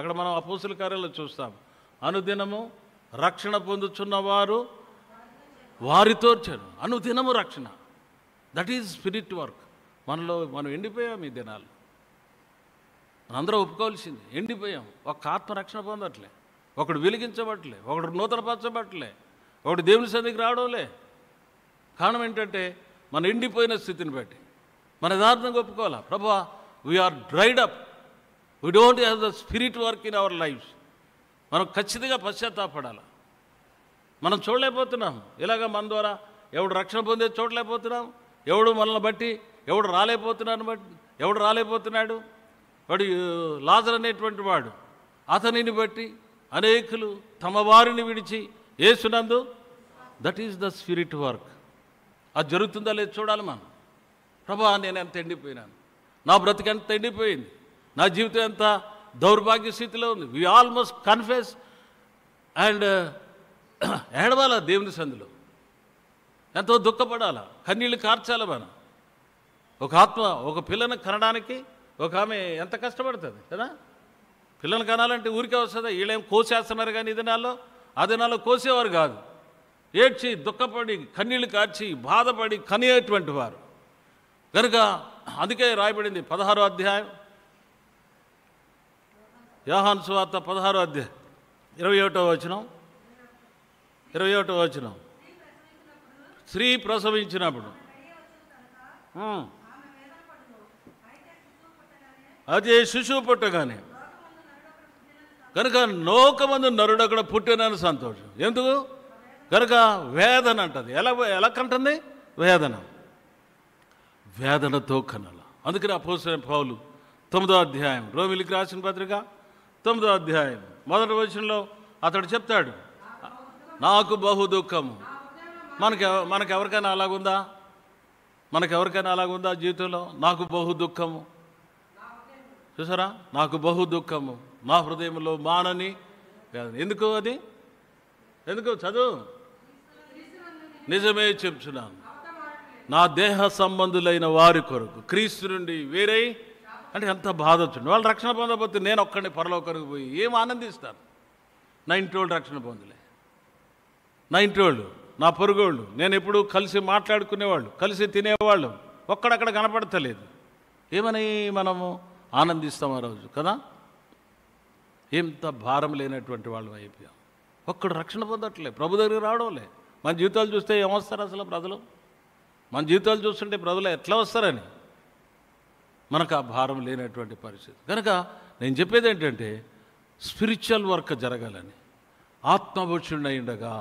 అక్కడ మనం అపోసుల కార్యాలు చూస్తాం అనుదినము రక్షణ పొందుచున్న వారు వారితో అనుదినము రక్షణ దట్ ఈజ్ స్పిరిట్ వర్క్ మనలో మనం ఎండిపోయాం ఈ దినాలు మనందరూ ఒప్పుకోవాల్సింది ఎండిపోయాం ఒక ఆత్మరక్షణ పొందట్లే ఒకడు వెలిగించబట్టలే ఒకడు నూతనపరచబట్టలే ఒకడు దేవుని సన్నిధికి రావడంలే కారణం ఏంటంటే మన ఎండిపోయిన స్థితిని బట్టి మన యథార్థంగా ఒప్పుకోవాలా ప్రభా we are dried up we don't have the spirit work in our lives మనం ఖచ్చితంగా పశ్చాత్తాపడాలి మనం చూడలేకపోతున్నాం ఇలాగ మన ద్వారా ఎవడు రక్షణ పొందేది చూడలేకపోతున్నాం ఎవడు మనల్ని బట్టి ఎవడు రాలేకపోతున్నాను బట్టి ఎవడు రాలేకపోతున్నాడు వాడు లాజర్ అనేటువంటి వాడు అతనిని బట్టి అనేకులు తమ వారిని విడిచి వేసునందు that is the spirit work అది జరుగుతుందా లేదు చూడాలి మనం ప్రభా నేను ఎంత ఎండిపోయినాను నా ఎంత ఎండిపోయింది నా జీవితం ఎంత దౌర్భాగ్య స్థితిలో ఉంది వి ఆల్మోస్ట్ కన్ఫెస్ అండ్ ఏడవాలా దేవుని సందులో ఎంతో దుఃఖపడాలా కన్నీళ్ళు కార్చాల మనం ఒక ఆత్మ ఒక పిల్లను కనడానికి ఒక ఆమె ఎంత కష్టపడుతుంది కదా పిల్లలు కనాలంటే ఊరికే వస్తుందా వీళ్ళేం కోసేస్తున్నారు కానీ ఈ దినాల్లో ఆ దినాల్లో కోసేవారు కాదు ఏడ్చి దుఃఖపడి కన్నీళ్ళు కార్చి బాధపడి కనియేటువంటి వారు కనుక అందుకే రాయబడింది పదహారో అధ్యాయం యోహాను సువార్త పదహారో అధ్యాయం ఇరవై ఒకటో వచనం ఇరవై ఒకటో వచనం స్త్రీ ప్రసవించినప్పుడు అది శిశువు పుట్టగానే కనుక నోకమందు నరుడు అక్కడ పుట్టినని సంతోషం ఎందుకు కనుక వేదన అంటది ఎలా ఎలా కంటుంది వేదన వేదనతో కనల అందుకని ఆ పావులు తొమ్మిదో అధ్యాయం రోమిలికి రాసిన పత్రిక తొమ్మిదో అధ్యాయం మొదటి వచనంలో అతడు చెప్తాడు నాకు బహు దుఃఖము మనకి మనకెవరికైనా అలాగుందా మనకెవరికైనా అలాగుందా జీవితంలో నాకు బహు దుఃఖము చూసారా నాకు బహు దుఃఖము నా హృదయంలో మానని ఎందుకు అది ఎందుకు చదువు నిజమే చెప్తున్నాను నా దేహ సంబంధులైన వారి కొరకు క్రీస్తు నుండి వేరే అంటే ఎంత బాధ వచ్చింది వాళ్ళు రక్షణ పొందకపోతే నేను ఒక్కడిని పొరలోకరికి పోయి ఏం ఆనందిస్తాను నా వాళ్ళు రక్షణ పొందలే నా వాళ్ళు నా పొరుగోళ్ళు నేను ఎప్పుడు కలిసి మాట్లాడుకునేవాళ్ళు కలిసి తినేవాళ్ళు ఒక్కడక్కడ కనపడతలేదు ఏమని మనము ఆనందిస్తాం ఆ రోజు కదా ఎంత భారం లేనటువంటి వాళ్ళు అయిపోయాం ఒక్కడు రక్షణ పొందట్లే ప్రభు దగ్గరికి రావడం మన జీవితాలు చూస్తే ఏమొస్తారు అసలు ప్రజలు మన జీవితాలు చూస్తుంటే ప్రజలు ఎట్లా వస్తారని మనకు ఆ భారం లేనటువంటి పరిస్థితి కనుక నేను చెప్పేది ఏంటంటే స్పిరిచువల్ వర్క్ జరగాలని ఆత్మభుషుడినై అయిండగా